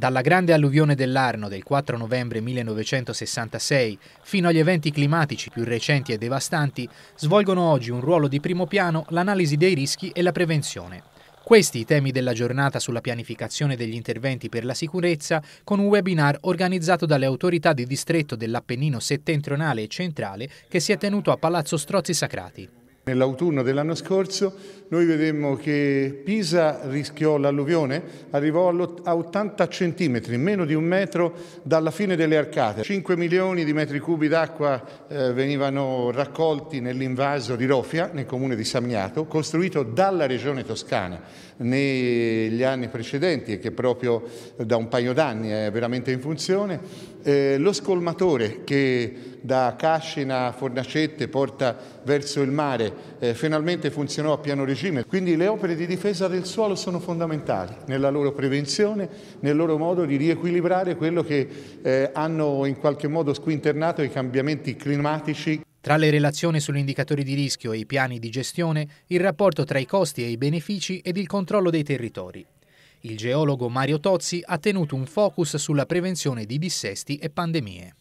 Dalla grande alluvione dell'Arno del 4 novembre 1966 fino agli eventi climatici più recenti e devastanti, svolgono oggi un ruolo di primo piano l'analisi dei rischi e la prevenzione. Questi i temi della giornata sulla pianificazione degli interventi per la sicurezza con un webinar organizzato dalle autorità di distretto dell'Appennino settentrionale e centrale che si è tenuto a Palazzo Strozzi Sacrati. Nell'autunno dell'anno scorso noi vedemmo che Pisa rischiò l'alluvione, arrivò a 80 centimetri, meno di un metro dalla fine delle arcate. 5 milioni di metri cubi d'acqua eh, venivano raccolti nell'invaso di Rofia, nel comune di Samniato, costruito dalla regione toscana negli anni precedenti e che proprio eh, da un paio d'anni è veramente in funzione. Eh, lo scolmatore che da Cascina a Fornacette porta verso il mare, eh, finalmente funzionò a pieno regime. Quindi le opere di difesa del suolo sono fondamentali nella loro prevenzione, nel loro modo di riequilibrare quello che eh, hanno in qualche modo squinternato i cambiamenti climatici. Tra le relazioni sugli indicatori di rischio e i piani di gestione, il rapporto tra i costi e i benefici ed il controllo dei territori. Il geologo Mario Tozzi ha tenuto un focus sulla prevenzione di dissesti e pandemie.